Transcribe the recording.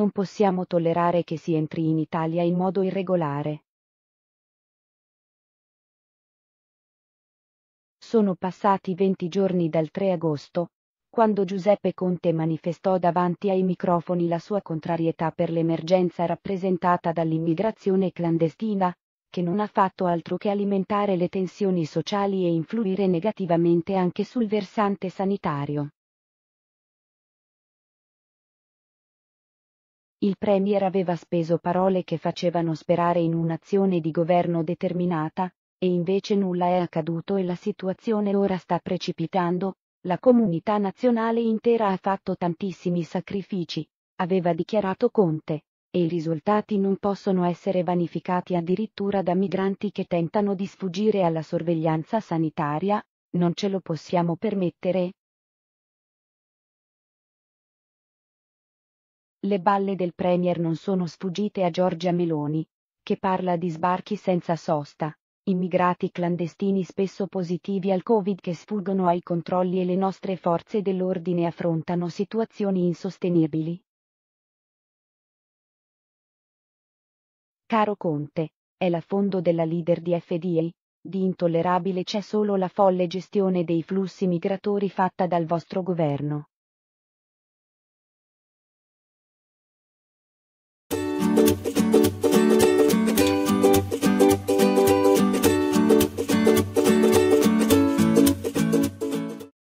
non possiamo tollerare che si entri in Italia in modo irregolare. Sono passati 20 giorni dal 3 agosto, quando Giuseppe Conte manifestò davanti ai microfoni la sua contrarietà per l'emergenza rappresentata dall'immigrazione clandestina, che non ha fatto altro che alimentare le tensioni sociali e influire negativamente anche sul versante sanitario. il Premier aveva speso parole che facevano sperare in un'azione di governo determinata, e invece nulla è accaduto e la situazione ora sta precipitando, la comunità nazionale intera ha fatto tantissimi sacrifici, aveva dichiarato Conte, e i risultati non possono essere vanificati addirittura da migranti che tentano di sfuggire alla sorveglianza sanitaria, non ce lo possiamo permettere, Le balle del Premier non sono sfuggite a Giorgia Meloni, che parla di sbarchi senza sosta, immigrati clandestini spesso positivi al Covid che sfuggono ai controlli e le nostre forze dell'ordine affrontano situazioni insostenibili. Caro Conte, è l'affondo della leader di FDA, di intollerabile c'è solo la folle gestione dei flussi migratori fatta dal vostro governo.